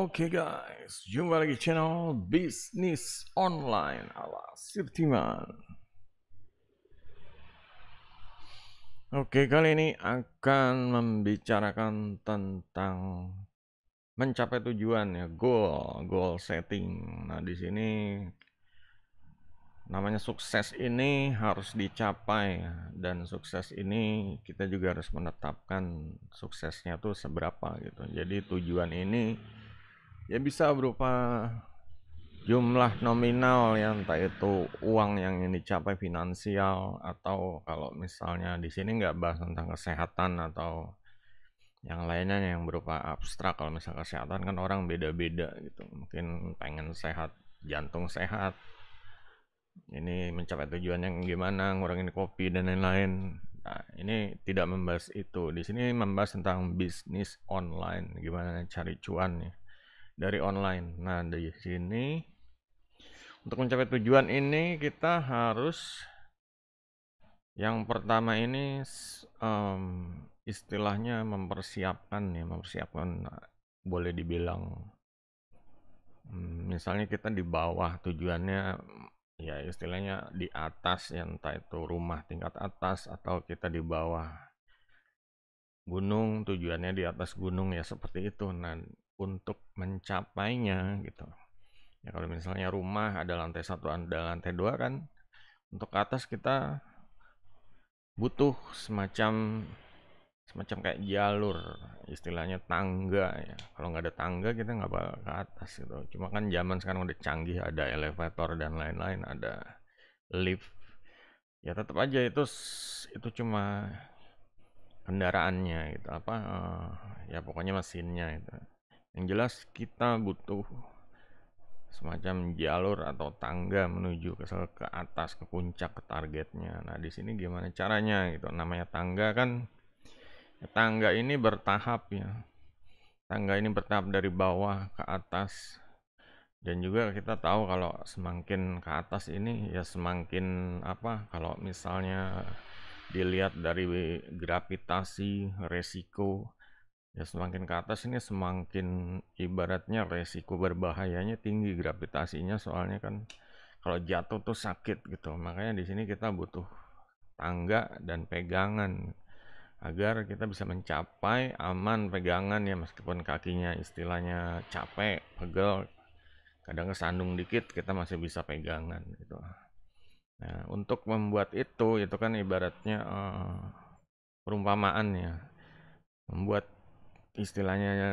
Oke okay guys, jumpa lagi channel bisnis online ala Sirtiman. Oke, okay, kali ini akan membicarakan tentang mencapai tujuan ya, goal, goal setting. Nah, di sini namanya sukses ini harus dicapai ya, dan sukses ini kita juga harus menetapkan suksesnya tuh seberapa gitu. Jadi tujuan ini ya bisa berupa jumlah nominal ya entah itu uang yang dicapai finansial atau kalau misalnya di sini nggak bahas tentang kesehatan atau yang lainnya yang berupa abstrak kalau misalnya kesehatan kan orang beda-beda gitu mungkin pengen sehat jantung sehat ini mencapai tujuannya gimana ngurangin kopi dan lain-lain nah ini tidak membahas itu di sini membahas tentang bisnis online gimana cari cuan nih ya dari online. Nah, di sini untuk mencapai tujuan ini kita harus yang pertama ini um, istilahnya mempersiapkan ya, mempersiapkan boleh dibilang hmm, misalnya kita di bawah tujuannya ya istilahnya di atas yang entah itu rumah tingkat atas atau kita di bawah gunung tujuannya di atas gunung ya seperti itu nah untuk mencapainya gitu. Ya kalau misalnya rumah ada lantai satu ada lantai dua kan untuk atas kita butuh semacam semacam kayak jalur istilahnya tangga ya kalau nggak ada tangga kita nggak bakal ke atas gitu cuma kan zaman sekarang udah canggih ada elevator dan lain-lain ada lift ya tetap aja itu itu cuma kendaraannya gitu apa uh, ya pokoknya mesinnya itu yang jelas kita butuh semacam jalur atau tangga menuju ke ke atas ke puncak ke targetnya. Nah, di sini gimana caranya gitu. Namanya tangga kan ya tangga ini bertahap ya. Tangga ini bertahap dari bawah ke atas. Dan juga kita tahu kalau semakin ke atas ini ya semakin apa kalau misalnya dilihat dari gravitasi, resiko ya semakin ke atas ini semakin ibaratnya resiko berbahayanya tinggi gravitasinya soalnya kan kalau jatuh tuh sakit gitu makanya di sini kita butuh tangga dan pegangan agar kita bisa mencapai aman pegangan ya meskipun kakinya istilahnya capek pegel kadang kesandung dikit kita masih bisa pegangan gitu nah untuk membuat itu itu kan ibaratnya uh, perumpamaan ya membuat istilahnya ya,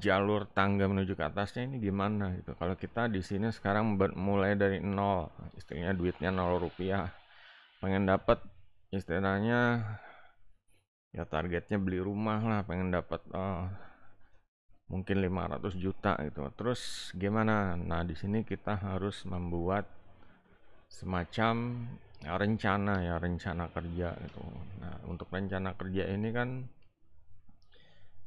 jalur tangga menuju ke atasnya ini gimana gitu. Kalau kita di sini sekarang mulai dari nol, istilahnya duitnya nol rupiah, pengen dapat istilahnya ya targetnya beli rumah lah, pengen dapat oh, eh, mungkin 500 juta gitu. Terus gimana? Nah di sini kita harus membuat semacam rencana ya rencana kerja gitu. Nah untuk rencana kerja ini kan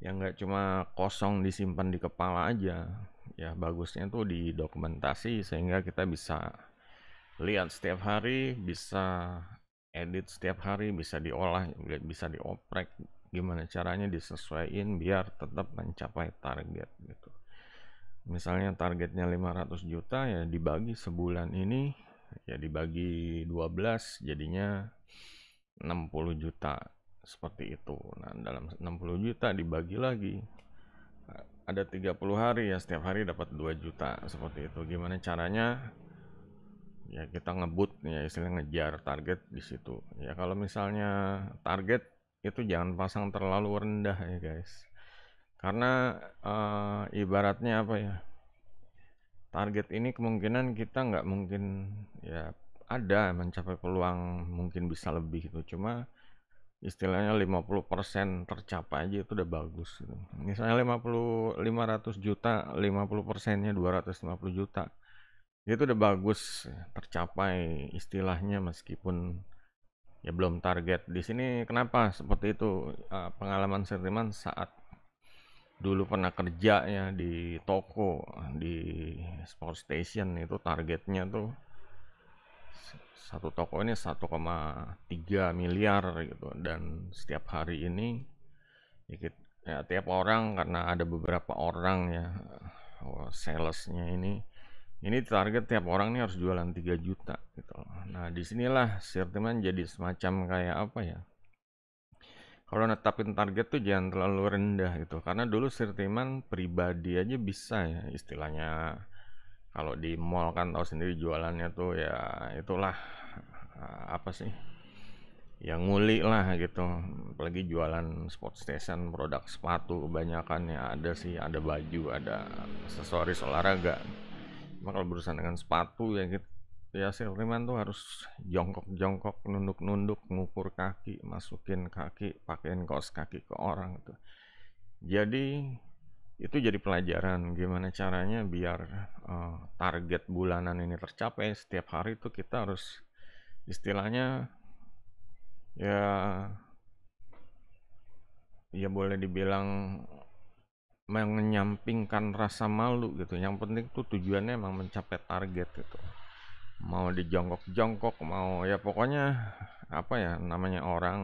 ya nggak cuma kosong disimpan di kepala aja ya bagusnya tuh didokumentasi sehingga kita bisa lihat setiap hari bisa edit setiap hari bisa diolah bisa dioprek gimana caranya disesuaikan biar tetap mencapai target gitu misalnya targetnya 500 juta ya dibagi sebulan ini ya dibagi 12 jadinya 60 juta seperti itu. Nah, dalam 60 juta dibagi lagi ada 30 hari ya setiap hari dapat 2 juta seperti itu. Gimana caranya? Ya kita ngebut ya istilahnya ngejar target di situ. Ya kalau misalnya target itu jangan pasang terlalu rendah ya guys. Karena uh, ibaratnya apa ya? Target ini kemungkinan kita nggak mungkin ya ada mencapai peluang mungkin bisa lebih itu cuma istilahnya 50% tercapai aja itu udah bagus gitu. misalnya 50 500 juta 50 persennya 250 juta itu udah bagus tercapai istilahnya meskipun ya belum target di sini kenapa seperti itu pengalaman seniman saat dulu pernah kerja ya di toko di sport station itu targetnya tuh satu toko ini 1,3 miliar gitu dan setiap hari ini ya, ya tiap orang karena ada beberapa orang ya oh, salesnya ini ini target tiap orang ini harus jualan 3 juta gitu nah disinilah sirtiman jadi semacam kayak apa ya kalau netapin target tuh jangan terlalu rendah gitu karena dulu sirtiman pribadi aja bisa ya istilahnya kalau di mall kan tahu sendiri jualannya tuh ya itulah eh, apa sih ya nguli lah gitu apalagi jualan sport station produk sepatu kebanyakan ya ada sih ada baju ada aksesoris olahraga cuma kalau berurusan dengan sepatu ya gitu ya sirliman tuh harus jongkok-jongkok nunduk-nunduk ngukur kaki masukin kaki pakein kaos kaki ke orang gitu jadi itu jadi pelajaran gimana caranya biar uh, target bulanan ini tercapai setiap hari itu kita harus istilahnya ya ya boleh dibilang menyampingkan rasa malu gitu yang penting tuh tujuannya emang mencapai target gitu mau dijongkok-jongkok mau ya pokoknya apa ya namanya orang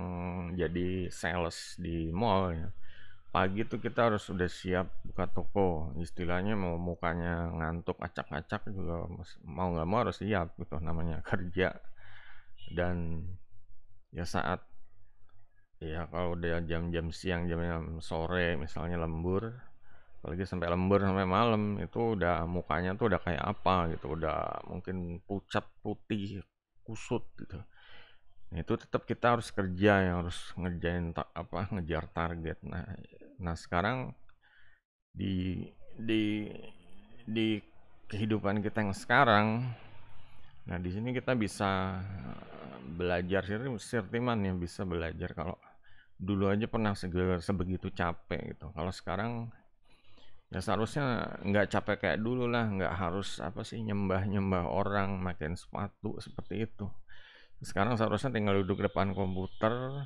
jadi sales di mall ya pagi tuh kita harus udah siap buka toko istilahnya mau mukanya ngantuk acak-acak juga mau nggak mau harus siap gitu namanya kerja dan ya saat ya kalau udah jam-jam siang jam-jam sore misalnya lembur apalagi sampai lembur sampai malam itu udah mukanya tuh udah kayak apa gitu udah mungkin pucat putih kusut gitu nah, itu tetap kita harus kerja yang harus ngerjain apa ngejar target nah Nah sekarang di di di kehidupan kita yang sekarang, nah di sini kita bisa belajar sih sirtiman yang bisa belajar kalau dulu aja pernah sebegitu capek gitu. Kalau sekarang ya seharusnya nggak capek kayak dulu lah nggak harus apa sih nyembah nyembah orang makin sepatu seperti itu sekarang seharusnya tinggal duduk depan komputer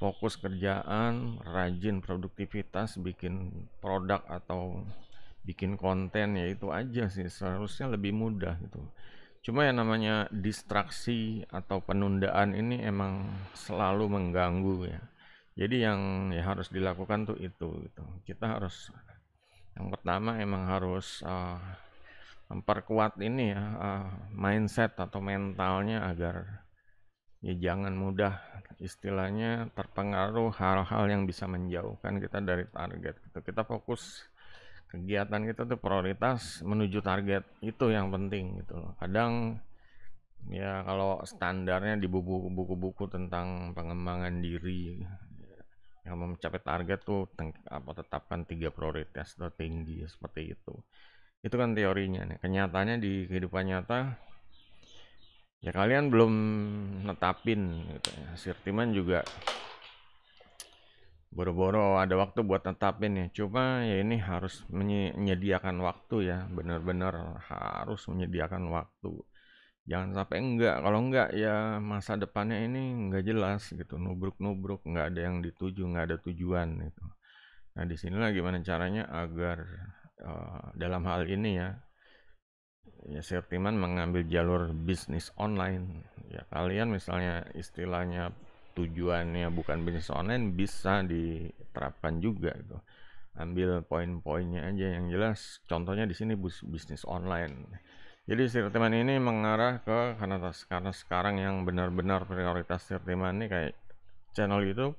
fokus kerjaan, rajin produktivitas, bikin produk atau bikin konten ya itu aja sih seharusnya lebih mudah gitu. Cuma yang namanya distraksi atau penundaan ini emang selalu mengganggu ya. Jadi yang ya harus dilakukan tuh itu gitu. Kita harus yang pertama emang harus uh, memperkuat ini ya uh, mindset atau mentalnya agar ya jangan mudah istilahnya terpengaruh hal-hal yang bisa menjauhkan kita dari target gitu. kita fokus kegiatan kita tuh prioritas menuju target itu yang penting gitu kadang ya kalau standarnya di buku-buku tentang pengembangan diri yang mencapai target tuh apa tetapkan tiga prioritas tertinggi seperti itu itu kan teorinya nih kenyataannya di kehidupan nyata ya kalian belum netapin gitu ya. Sirtiman juga boro-boro ada waktu buat netapin ya cuma ya ini harus menyediakan waktu ya bener-bener harus menyediakan waktu jangan sampai enggak kalau enggak ya masa depannya ini enggak jelas gitu nubruk-nubruk enggak ada yang dituju enggak ada tujuan gitu nah disinilah gimana caranya agar uh, dalam hal ini ya ya Sertiman mengambil jalur bisnis online ya kalian misalnya istilahnya tujuannya bukan bisnis online bisa diterapkan juga gitu ambil poin-poinnya aja yang jelas contohnya di sini bisnis online jadi Sirtiman ini mengarah ke karena karena sekarang yang benar-benar prioritas Sirtiman ini kayak channel YouTube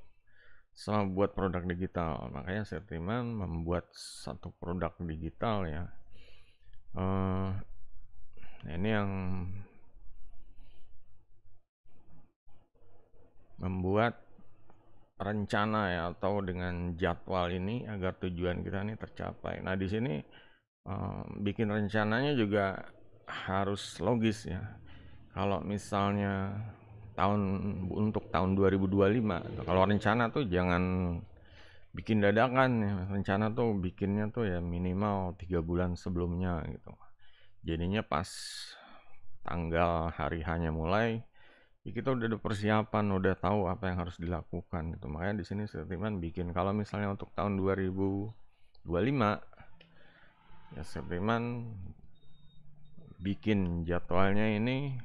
sama buat produk digital makanya Sirtiman membuat satu produk digital ya uh, Nah, ini yang membuat rencana ya atau dengan jadwal ini agar tujuan kita ini tercapai. Nah, di sini um, bikin rencananya juga harus logis ya. Kalau misalnya tahun untuk tahun 2025, kalau rencana tuh jangan bikin dadakan ya. Rencana tuh bikinnya tuh ya minimal tiga bulan sebelumnya gitu jadinya pas tanggal hari hanya mulai ya kita udah ada persiapan udah tahu apa yang harus dilakukan gitu makanya di sini Setiman bikin kalau misalnya untuk tahun 2025 ya Setiman bikin jadwalnya ini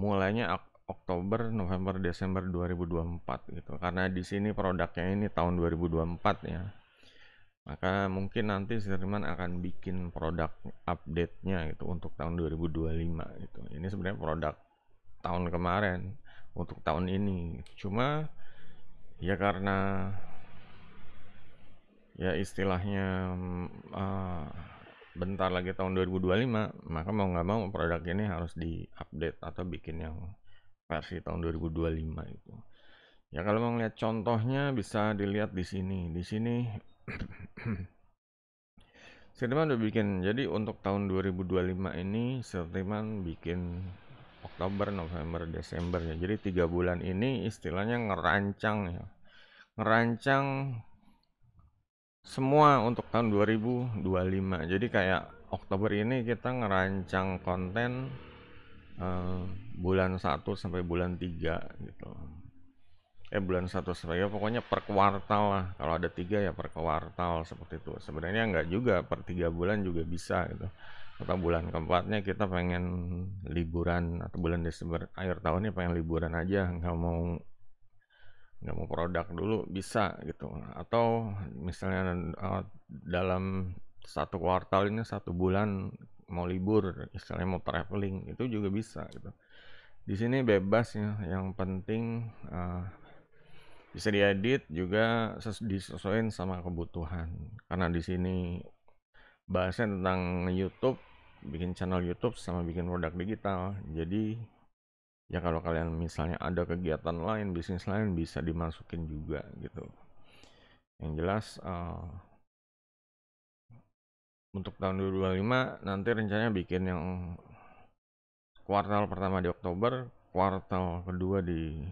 mulainya Oktober November Desember 2024 gitu karena di sini produknya ini tahun 2024 ya maka mungkin nanti Sirman akan bikin produk update-nya gitu untuk tahun 2025 gitu. Ini sebenarnya produk tahun kemarin untuk tahun ini. Cuma ya karena ya istilahnya uh, bentar lagi tahun 2025, maka mau nggak mau produk ini harus di-update atau bikin yang versi tahun 2025 itu. Ya kalau mau lihat contohnya bisa dilihat di sini. Di sini Seniman udah bikin jadi untuk tahun 2025 ini Seniman bikin Oktober, November, Desember ya. Jadi tiga bulan ini istilahnya ngerancang ya, ngerancang semua untuk tahun 2025. Jadi kayak Oktober ini kita ngerancang konten uh, bulan 1 sampai bulan 3 gitu eh bulan satu sebagai pokoknya per kuartal lah kalau ada tiga ya per kuartal seperti itu sebenarnya nggak juga per tiga bulan juga bisa gitu atau bulan keempatnya kita pengen liburan atau bulan Desember akhir tahun ini pengen liburan aja nggak mau nggak mau produk dulu bisa gitu atau misalnya eh, dalam satu kuartal ini satu bulan mau libur misalnya mau traveling itu juga bisa gitu di sini bebas ya yang penting uh, bisa diedit juga disesuaikan sama kebutuhan karena di sini bahasnya tentang YouTube bikin channel YouTube sama bikin produk digital jadi ya kalau kalian misalnya ada kegiatan lain bisnis lain bisa dimasukin juga gitu yang jelas uh, untuk tahun 2025 nanti rencananya bikin yang kuartal pertama di Oktober kuartal kedua di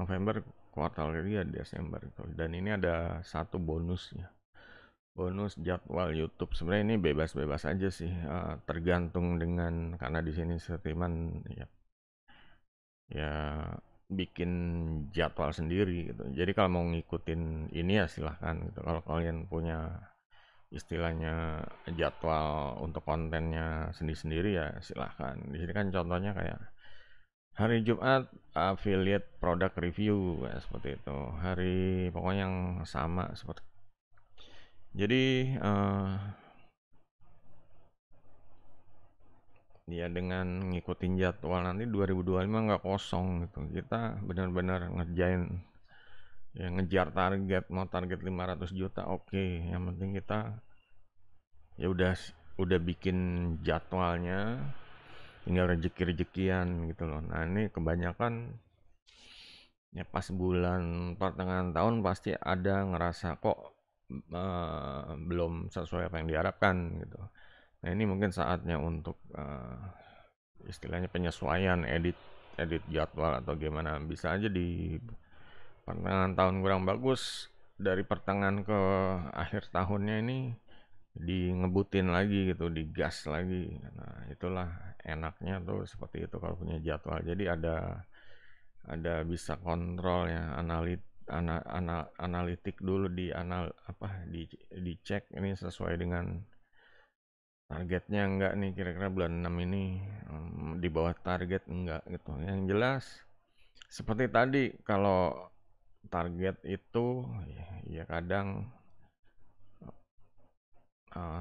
November kuartal ketiga ya Desember itu. Dan ini ada satu bonusnya. Bonus jadwal YouTube. Sebenarnya ini bebas-bebas aja sih, uh, tergantung dengan karena di sini setiman ya ya bikin jadwal sendiri gitu. Jadi kalau mau ngikutin ini ya silahkan gitu. Kalau kalian punya istilahnya jadwal untuk kontennya sendiri-sendiri ya silahkan. Di sini kan contohnya kayak hari Jumat affiliate product review ya, seperti itu hari pokoknya yang sama seperti jadi uh, ya dengan ngikutin jadwal nanti 2025 nggak kosong gitu kita benar-benar ngerjain ya ngejar target mau target 500 juta oke okay. yang penting kita ya udah udah bikin jadwalnya tinggal rezeki-rezekian gitu loh nah ini kebanyakan ya pas bulan pertengahan tahun pasti ada ngerasa kok uh, belum sesuai apa yang diharapkan gitu nah ini mungkin saatnya untuk uh, istilahnya penyesuaian edit edit jadwal atau gimana bisa aja di pertengahan tahun kurang bagus dari pertengahan ke akhir tahunnya ini di lagi gitu, digas lagi. Nah, itulah enaknya tuh seperti itu kalau punya jadwal. Jadi ada ada bisa kontrol ya, analit ana, ana, analitik dulu di anal apa di dicek ini sesuai dengan targetnya enggak nih kira-kira bulan 6 ini um, di bawah target enggak gitu. Yang jelas seperti tadi kalau target itu ya, ya kadang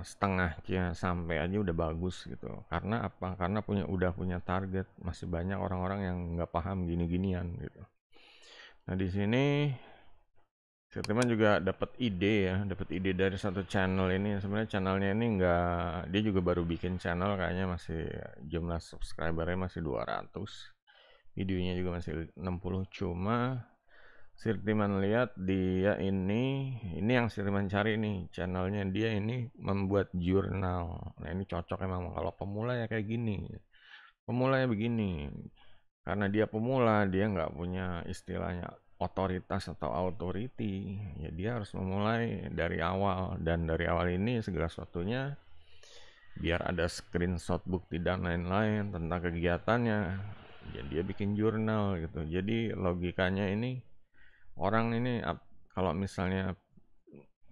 setengah setengahnya sampai aja udah bagus gitu karena apa karena punya udah punya target masih banyak orang-orang yang nggak paham gini-ginian gitu nah di sini teman juga dapat ide ya, dapat ide dari satu channel ini. Sebenarnya channelnya ini enggak, dia juga baru bikin channel kayaknya masih jumlah subscribernya masih 200. Videonya juga masih 60 cuma Sirtiman lihat dia ini ini yang Sirtiman cari nih channelnya dia ini membuat jurnal nah ini cocok emang kalau pemula ya kayak gini pemula ya begini karena dia pemula dia nggak punya istilahnya otoritas atau authority ya dia harus memulai dari awal dan dari awal ini segala sesuatunya biar ada screenshot bukti dan lain-lain tentang kegiatannya jadi ya dia bikin jurnal gitu jadi logikanya ini orang ini kalau misalnya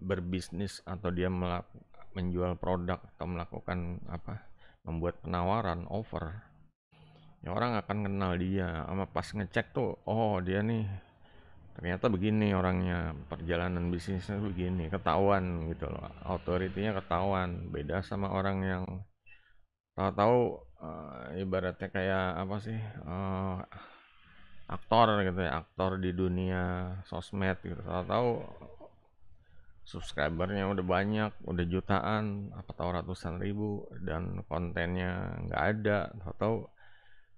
berbisnis atau dia menjual produk atau melakukan apa membuat penawaran offer ya orang akan kenal dia sama pas ngecek tuh oh dia nih ternyata begini orangnya perjalanan bisnisnya begini ketahuan gitu loh autoritinya ketahuan beda sama orang yang tahu-tahu uh, ibaratnya kayak apa sih uh, aktor gitu ya aktor di dunia sosmed gitu tahu-tahu subscribernya udah banyak udah jutaan apa tahu ratusan ribu dan kontennya nggak ada atau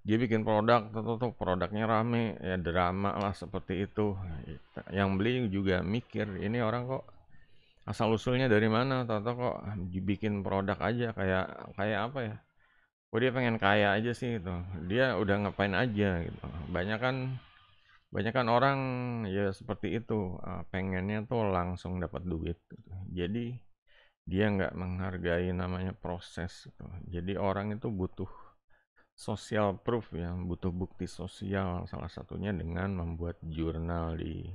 dia bikin produk tahu produknya rame ya drama lah seperti itu yang beli juga mikir ini orang kok asal usulnya dari mana tahu kok bikin produk aja kayak kayak apa ya oh dia pengen kaya aja sih itu dia udah ngapain aja gitu banyak kan banyak kan orang ya seperti itu eh, pengennya tuh langsung dapat duit gitu. jadi dia nggak menghargai namanya proses gitu. jadi orang itu butuh social proof ya butuh bukti sosial salah satunya dengan membuat jurnal di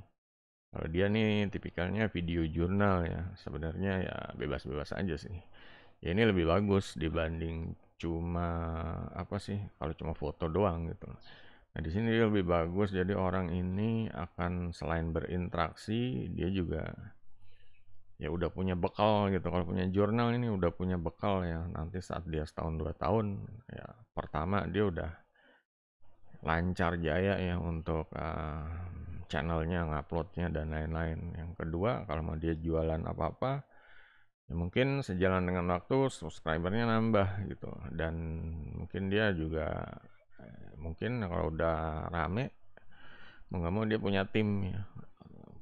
kalau dia nih tipikalnya video jurnal ya sebenarnya ya bebas-bebas aja sih ya ini lebih bagus dibanding cuma apa sih kalau cuma foto doang gitu nah di sini lebih bagus jadi orang ini akan selain berinteraksi dia juga ya udah punya bekal gitu kalau punya jurnal ini udah punya bekal ya nanti saat dia setahun dua tahun ya pertama dia udah lancar jaya ya untuk uh, channelnya nguploadnya dan lain-lain yang kedua kalau mau dia jualan apa-apa ya mungkin sejalan dengan waktu subscribernya nambah gitu dan mungkin dia juga eh, mungkin kalau udah rame mau nggak mau dia punya tim ya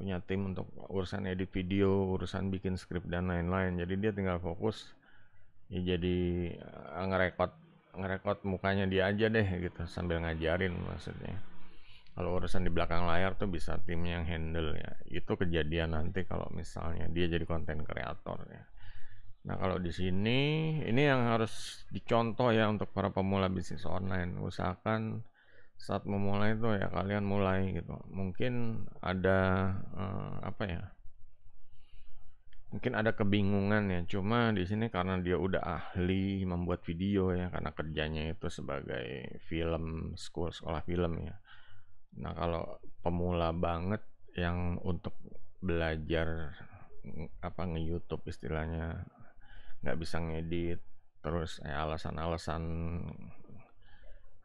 punya tim untuk urusan edit video urusan bikin skrip dan lain-lain jadi dia tinggal fokus ya jadi eh, ngerekot ngerekot mukanya dia aja deh gitu sambil ngajarin maksudnya kalau urusan di belakang layar tuh bisa tim yang handle ya itu kejadian nanti kalau misalnya dia jadi konten kreator ya Nah, kalau di sini ini yang harus dicontoh ya untuk para pemula bisnis online. Usahakan saat memulai itu ya kalian mulai gitu. Mungkin ada eh, apa ya? Mungkin ada kebingungan ya. Cuma di sini karena dia udah ahli membuat video ya karena kerjanya itu sebagai film school sekolah film ya. Nah, kalau pemula banget yang untuk belajar apa nge-YouTube istilahnya nggak bisa ngedit terus eh, alasan-alasan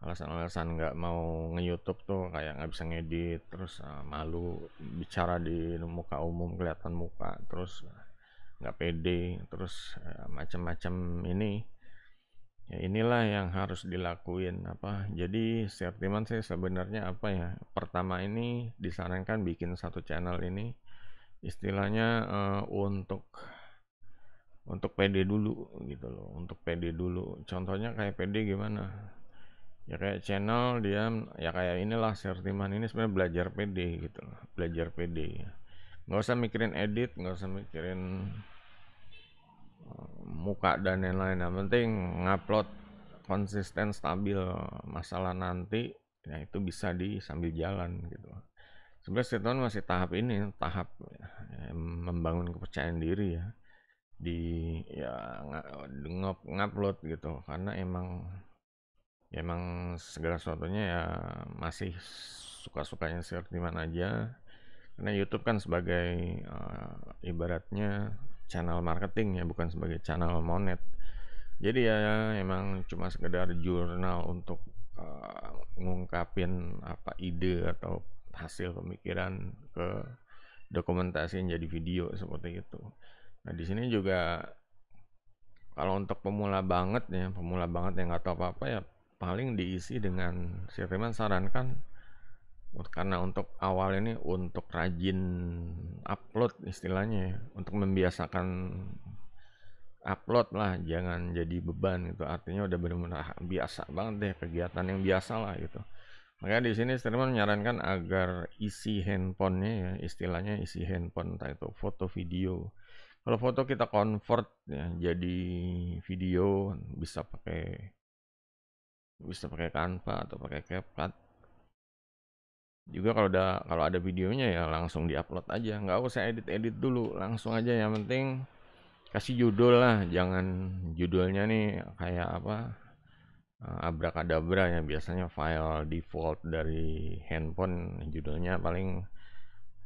alasan-alasan nggak mau nge-youtube tuh kayak nggak bisa ngedit terus uh, malu bicara di muka umum kelihatan muka terus eh, nggak pede terus uh, macam-macam ini ya inilah yang harus dilakuin apa jadi sertiman saya sebenarnya apa ya pertama ini disarankan bikin satu channel ini istilahnya uh, untuk untuk PD dulu gitu loh untuk PD dulu contohnya kayak PD gimana ya kayak channel dia ya kayak inilah Sertiman ini sebenarnya belajar PD gitu loh belajar PD nggak usah mikirin edit nggak usah mikirin eh, muka dan lain-lain yang penting ngupload konsisten stabil masalah nanti ya itu bisa di sambil jalan gitu sebenarnya masih tahap ini tahap ya, membangun kepercayaan diri ya di ya ngupload gitu karena emang ya emang segala sesuatunya ya masih suka-sukanya share di mana aja karena YouTube kan sebagai uh, ibaratnya channel marketing ya bukan sebagai channel monet jadi ya, ya emang cuma sekedar jurnal untuk uh, ngungkapin apa ide atau hasil pemikiran ke dokumentasi jadi video seperti itu Nah di sini juga kalau untuk pemula banget ya, pemula banget yang nggak tahu apa-apa ya paling diisi dengan si Firman sarankan karena untuk awal ini untuk rajin upload istilahnya ya, untuk membiasakan upload lah jangan jadi beban gitu artinya udah benar-benar ah, biasa banget deh kegiatan yang biasa lah gitu makanya di sini streamer menyarankan agar isi handphonenya ya istilahnya isi handphone entah itu foto video kalau foto kita convert ya jadi video bisa pakai bisa pakai Canva atau pakai CapCut. Juga kalau ada kalau ada videonya ya langsung diupload aja, nggak usah edit-edit dulu, langsung aja yang penting kasih judul lah, jangan judulnya nih kayak apa eh, abrakadabra ya biasanya file default dari handphone judulnya paling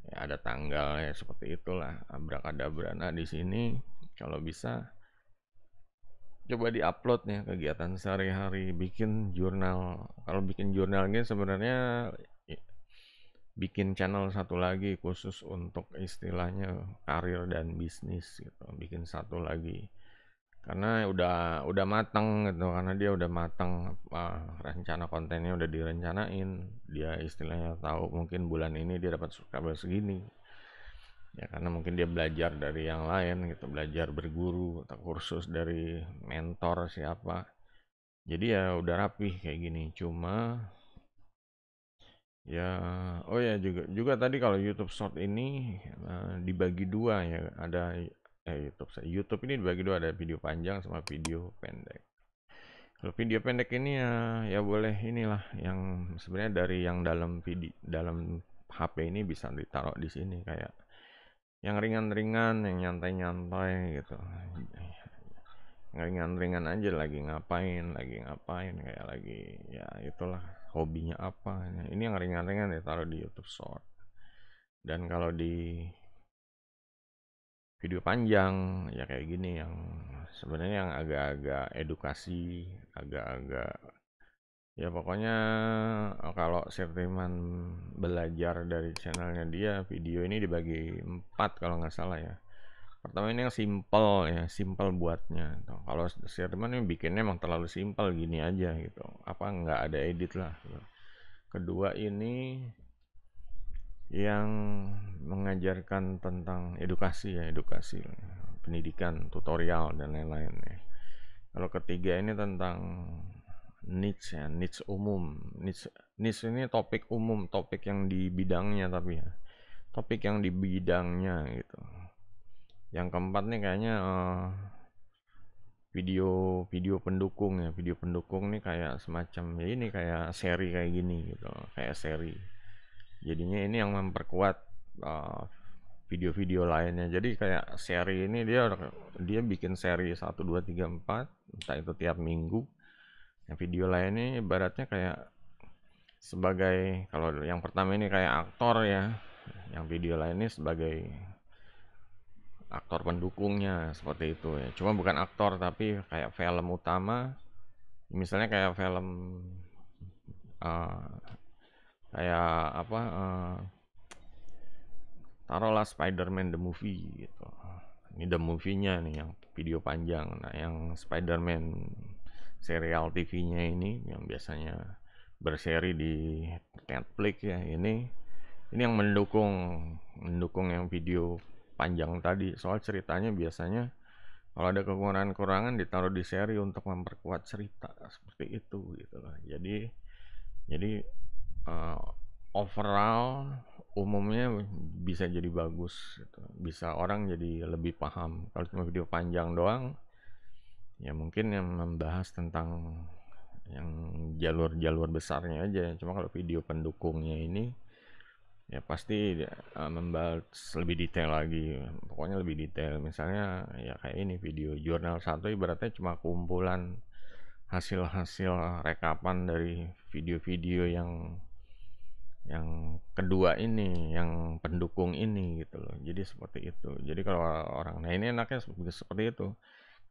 ya ada tanggal ya seperti itulah nah di sini kalau bisa coba diupload ya kegiatan sehari-hari bikin jurnal kalau bikin jurnal ini sebenarnya bikin channel satu lagi khusus untuk istilahnya karir dan bisnis gitu bikin satu lagi karena udah udah matang gitu karena dia udah matang uh, rencana kontennya udah direncanain dia istilahnya tahu mungkin bulan ini dia dapat subscriber segini ya karena mungkin dia belajar dari yang lain gitu belajar berguru atau kursus dari mentor siapa jadi ya udah rapih kayak gini cuma ya oh ya juga juga tadi kalau YouTube Short ini uh, dibagi dua ya ada eh, YouTube YouTube ini dibagi dua ada video panjang sama video pendek kalau video pendek ini ya ya boleh inilah yang sebenarnya dari yang dalam video dalam HP ini bisa ditaruh di sini kayak yang ringan-ringan yang nyantai-nyantai gitu yang ringan-ringan aja lagi ngapain lagi ngapain kayak lagi ya itulah hobinya apa ini yang ringan-ringan ya taruh di YouTube Short dan kalau di video panjang ya kayak gini yang sebenarnya yang agak-agak edukasi agak-agak ya pokoknya eh, kalau sertiman belajar dari channelnya dia video ini dibagi empat kalau nggak salah ya pertama ini yang simple ya simple buatnya kalau sertiman ini bikinnya emang terlalu simple gini aja gitu apa nggak ada edit lah gitu. kedua ini yang mengajarkan tentang edukasi ya edukasi pendidikan tutorial dan lain-lain ya. kalau ketiga ini tentang niche ya niche umum niche niche ini topik umum topik yang di bidangnya tapi ya topik yang di bidangnya gitu yang keempat nih kayaknya uh, video video pendukung ya video pendukung nih kayak semacam ya ini kayak seri kayak gini gitu kayak seri jadinya ini yang memperkuat uh, video-video uh, lainnya jadi kayak seri ini dia dia bikin seri 1 2 3 4 entah itu tiap minggu yang video lainnya ibaratnya kayak sebagai kalau yang pertama ini kayak aktor ya yang video lainnya sebagai aktor pendukungnya seperti itu ya cuma bukan aktor tapi kayak film utama misalnya kayak film uh, kayak apa uh, taruhlah Spider-Man the movie gitu ini the movie-nya nih yang video panjang nah yang Spider-Man serial TV-nya ini yang biasanya berseri di Netflix ya ini ini yang mendukung mendukung yang video panjang tadi soal ceritanya biasanya kalau ada kekurangan-kekurangan ditaruh di seri untuk memperkuat cerita seperti itu gitu loh jadi jadi uh, overall umumnya bisa jadi bagus gitu. bisa orang jadi lebih paham kalau cuma video panjang doang ya mungkin yang membahas tentang yang jalur-jalur besarnya aja cuma kalau video pendukungnya ini ya pasti uh, membahas lebih detail lagi pokoknya lebih detail misalnya ya kayak ini video jurnal satu ibaratnya cuma kumpulan hasil-hasil rekapan dari video-video yang yang kedua ini, yang pendukung ini gitu loh. Jadi seperti itu. Jadi kalau orang nah ini enaknya seperti itu.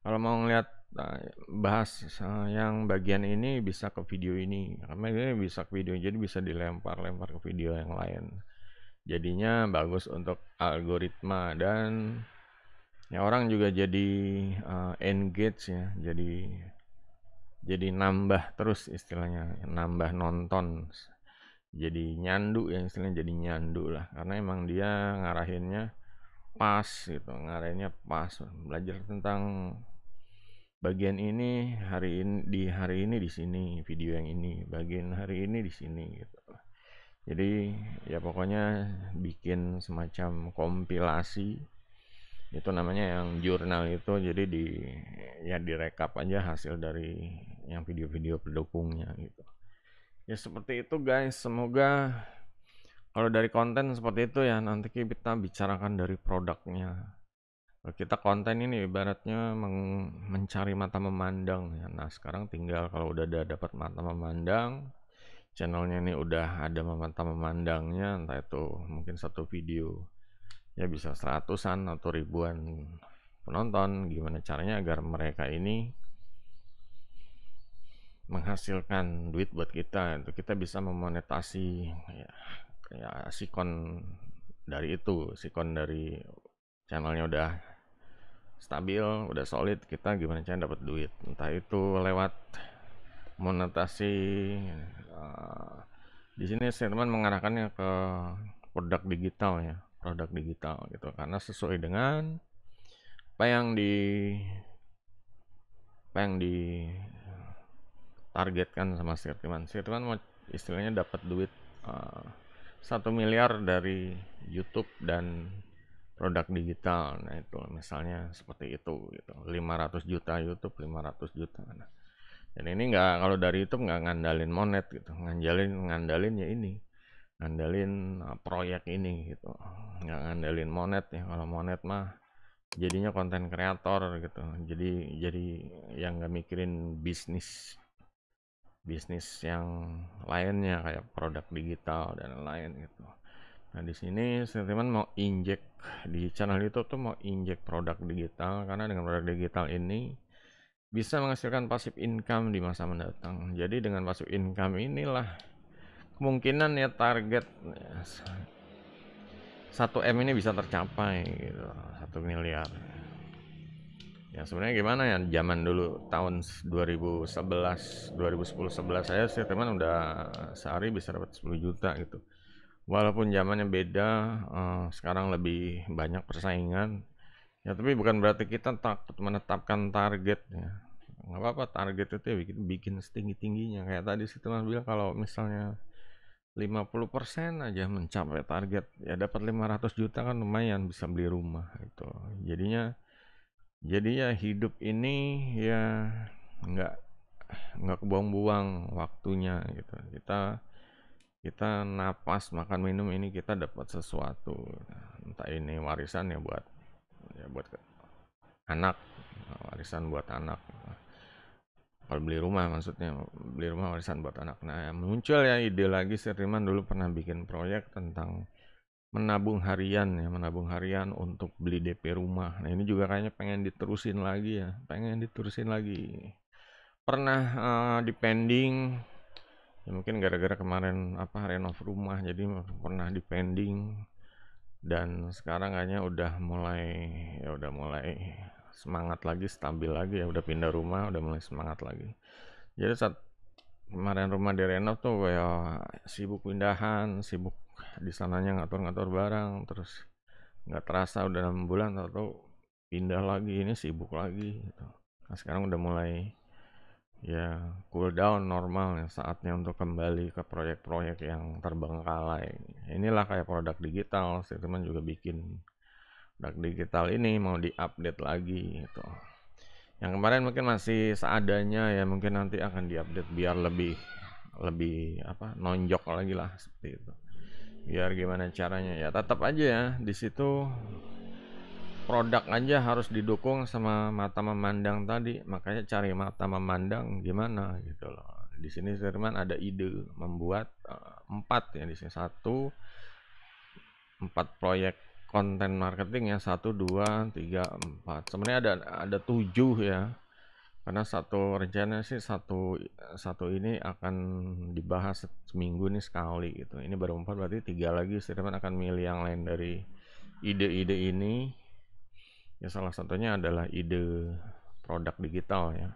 Kalau mau ngeliat eh, bahas eh, yang bagian ini bisa ke video ini, karena ini bisa ke video, jadi bisa dilempar-lempar ke video yang lain. Jadinya bagus untuk algoritma dan ya orang juga jadi uh, engage ya, jadi jadi nambah terus istilahnya, nambah nonton jadi nyandu ya istilahnya jadi nyandu lah karena emang dia ngarahinnya pas gitu ngarahinnya pas belajar tentang bagian ini hari ini di hari ini di sini video yang ini bagian hari ini di sini gitu jadi ya pokoknya bikin semacam kompilasi itu namanya yang jurnal itu jadi di ya direkap aja hasil dari yang video-video pendukungnya gitu ya seperti itu guys semoga kalau dari konten seperti itu ya nanti kita bicarakan dari produknya kita konten ini ibaratnya mencari mata memandang ya. nah sekarang tinggal kalau udah ada dapat mata memandang channelnya ini udah ada mata memandangnya entah itu mungkin satu video ya bisa seratusan atau ribuan penonton gimana caranya agar mereka ini menghasilkan duit buat kita itu kita bisa memonetasi ya, ya sikon dari itu sikon dari channelnya udah stabil udah solid kita gimana cara dapat duit entah itu lewat monetasi uh, di sini Sherman mengarahkannya ke produk digital ya produk digital gitu karena sesuai dengan apa yang di apa yang di targetkan sama Sirtiman. Sirtiman mau istilahnya dapat duit eh, satu uh, miliar dari YouTube dan produk digital. Nah itu misalnya seperti itu gitu. 500 juta YouTube, 500 juta. Nah, dan ini nggak kalau dari YouTube nggak ngandalin monet gitu, ngandalin ngandalin ya ini, ngandalin uh, proyek ini gitu, nggak ngandalin monet ya. Kalau monet mah jadinya konten kreator gitu, jadi jadi yang nggak mikirin bisnis bisnis yang lainnya kayak produk digital dan lain gitu. Nah di sini sentimen mau injek di channel itu tuh mau injek produk digital karena dengan produk digital ini bisa menghasilkan pasif income di masa mendatang. Jadi dengan pasif income inilah kemungkinan ya target ya, satu m ini bisa tercapai gitu satu miliar ya sebenarnya gimana ya zaman dulu tahun 2011 2010 11 saya sih teman udah sehari bisa dapat 10 juta gitu walaupun zamannya beda uh, sekarang lebih banyak persaingan ya tapi bukan berarti kita takut menetapkan target ya nggak apa-apa target itu ya bikin, bikin setinggi-tingginya kayak tadi si teman bilang kalau misalnya 50% aja mencapai target ya dapat 500 juta kan lumayan bisa beli rumah itu jadinya jadi ya hidup ini ya nggak nggak kebuang-buang waktunya gitu kita kita napas makan minum ini kita dapat sesuatu entah ini warisan ya buat ya buat anak warisan buat anak kalau beli rumah maksudnya beli rumah warisan buat anak nah muncul ya ide lagi Sir Riman dulu pernah bikin proyek tentang menabung harian ya menabung harian untuk beli DP rumah nah ini juga kayaknya pengen diterusin lagi ya pengen diterusin lagi pernah uh, eh, depending ya mungkin gara-gara kemarin apa renov rumah jadi pernah depending dan sekarang kayaknya udah mulai ya udah mulai semangat lagi stabil lagi ya udah pindah rumah udah mulai semangat lagi jadi saat kemarin rumah direnov tuh kayak sibuk pindahan sibuk di sananya ngatur-ngatur barang terus nggak terasa udah enam bulan atau pindah lagi ini sibuk lagi gitu. Nah, sekarang udah mulai ya cool down normal ya saatnya untuk kembali ke proyek-proyek yang terbengkalai inilah kayak produk digital teman juga bikin produk digital ini mau diupdate lagi gitu yang kemarin mungkin masih seadanya ya mungkin nanti akan diupdate biar lebih lebih apa nonjok lagi lah seperti itu biar gimana caranya ya tetap aja ya di situ produk aja harus didukung sama mata memandang tadi makanya cari mata memandang gimana gitu loh di sini Firman ada ide membuat eh, empat ya di sini satu empat proyek konten marketing ya satu dua tiga empat sebenarnya ada ada tujuh ya karena satu rencana sih satu satu ini akan dibahas seminggu nih sekali gitu ini baru empat berarti tiga lagi Steven akan milih yang lain dari ide-ide ini ya salah satunya adalah ide produk digital ya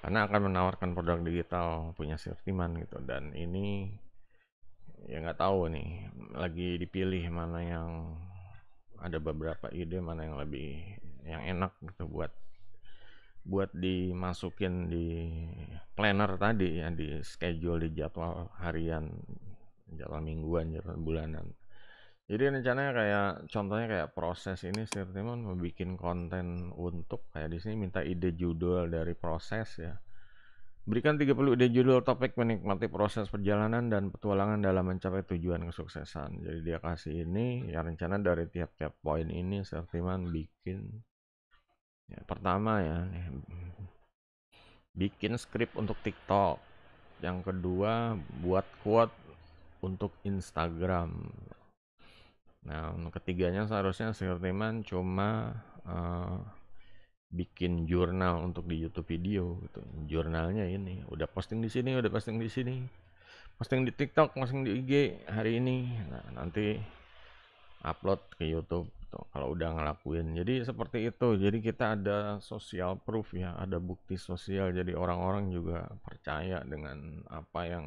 karena akan menawarkan produk digital punya sertiman gitu dan ini ya nggak tahu nih lagi dipilih mana yang ada beberapa ide mana yang lebih yang enak gitu buat buat dimasukin di planner tadi ya di schedule di jadwal harian jadwal mingguan jadwal bulanan jadi rencananya kayak contohnya kayak proses ini setiap teman membuat konten untuk kayak di sini minta ide judul dari proses ya berikan 30 ide judul topik menikmati proses perjalanan dan petualangan dalam mencapai tujuan kesuksesan jadi dia kasih ini ya rencana dari tiap-tiap poin ini Sir teman bikin ya, pertama ya bikin script untuk TikTok yang kedua buat quote untuk Instagram nah ketiganya seharusnya sekertiman cuma uh, bikin jurnal untuk di YouTube video gitu jurnalnya ini udah posting di sini udah posting di sini posting di TikTok posting di IG hari ini nah nanti upload ke YouTube gitu kalau udah ngelakuin jadi seperti itu jadi kita ada sosial proof ya ada bukti sosial jadi orang-orang juga percaya dengan apa yang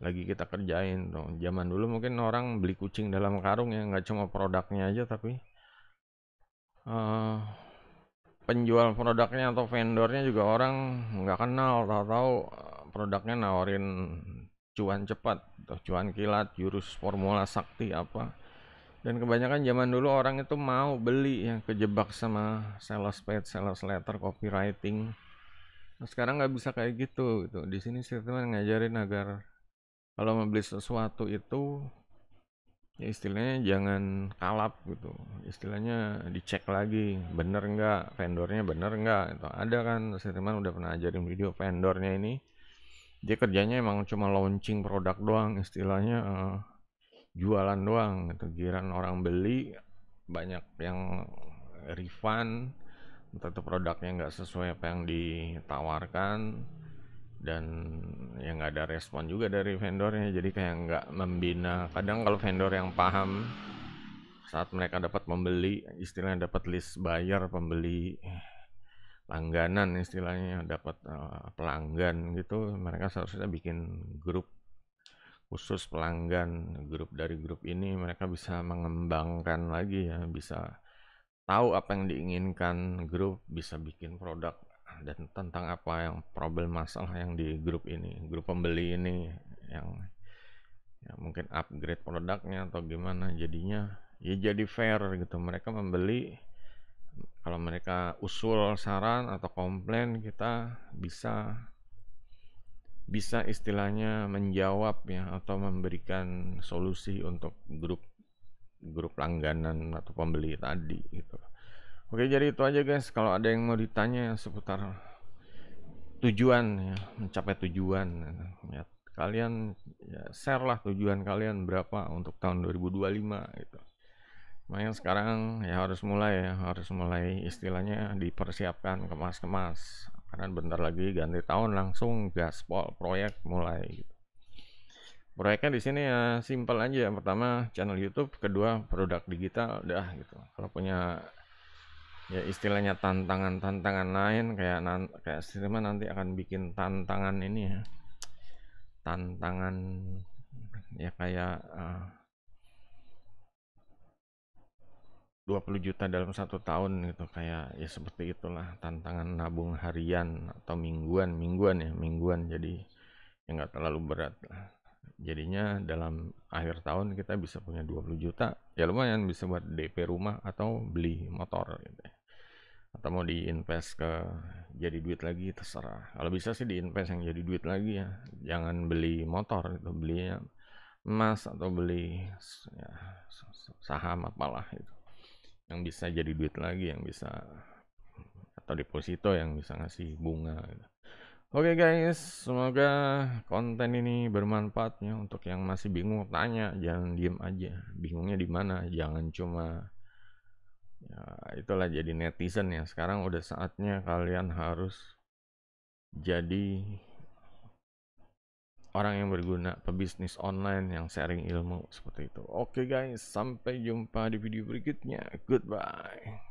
lagi kita kerjain tuh zaman dulu mungkin orang beli kucing dalam karung ya nggak cuma produknya aja tapi uh, penjual produknya atau vendornya juga orang nggak kenal tahu-tahu eh, produknya nawarin cuan cepat atau cuan kilat jurus formula sakti apa dan kebanyakan zaman dulu orang itu mau beli yang kejebak sama sales page, sales letter, copywriting. Nah, sekarang nggak bisa kayak gitu gitu. Di sini teman ngajarin agar kalau membeli sesuatu itu ya istilahnya jangan kalap gitu. Istilahnya dicek lagi, bener nggak vendornya bener nggak itu. Ada kan teman udah pernah ajarin video vendornya ini. Dia kerjanya emang cuma launching produk doang, istilahnya uh, jualan doang gitu. Giran orang beli banyak yang refund tetap produknya nggak sesuai apa yang ditawarkan dan yang nggak ada respon juga dari vendornya jadi kayak nggak membina kadang kalau vendor yang paham saat mereka dapat membeli istilahnya dapat list buyer pembeli langganan istilahnya dapat uh, pelanggan gitu mereka seharusnya bikin grup khusus pelanggan grup dari grup ini mereka bisa mengembangkan lagi ya bisa tahu apa yang diinginkan grup bisa bikin produk dan tentang apa yang problem masalah yang di grup ini grup pembeli ini yang ya mungkin upgrade produknya atau gimana jadinya ya jadi fair gitu mereka membeli kalau mereka usul saran atau komplain kita bisa bisa istilahnya menjawab ya atau memberikan solusi untuk grup grup langganan atau pembeli tadi gitu. Oke, jadi itu aja guys. Kalau ada yang mau ditanya seputar tujuan ya, mencapai tujuan ya, kalian ya, share lah tujuan kalian berapa untuk tahun 2025 gitu. Makanya sekarang ya harus mulai ya, harus mulai istilahnya dipersiapkan kemas-kemas karena bentar lagi ganti tahun langsung gaspol proyek mulai gitu. Proyeknya di sini ya simple aja. Yang pertama channel YouTube, kedua produk digital, udah gitu. Kalau punya ya istilahnya tantangan-tantangan lain kayak nan kayak sistemnya nanti akan bikin tantangan ini ya. Tantangan ya kayak uh, 20 juta dalam satu tahun gitu kayak ya seperti itulah tantangan nabung harian atau mingguan mingguan ya mingguan jadi ya nggak terlalu berat jadinya dalam akhir tahun kita bisa punya 20 juta ya lumayan bisa buat DP rumah atau beli motor gitu ya. atau mau diinvest ke jadi duit lagi terserah kalau bisa sih diinvest yang jadi duit lagi ya jangan beli motor itu belinya emas atau beli ya, saham apalah itu yang bisa jadi duit lagi yang bisa atau deposito yang bisa ngasih bunga gitu. Oke okay guys, semoga konten ini bermanfaatnya untuk yang masih bingung tanya, jangan diem aja. Bingungnya di mana? Jangan cuma ya itulah jadi netizen ya. Sekarang udah saatnya kalian harus jadi orang yang berguna, pebisnis online yang sharing ilmu seperti itu. Oke guys, sampai jumpa di video berikutnya. Goodbye.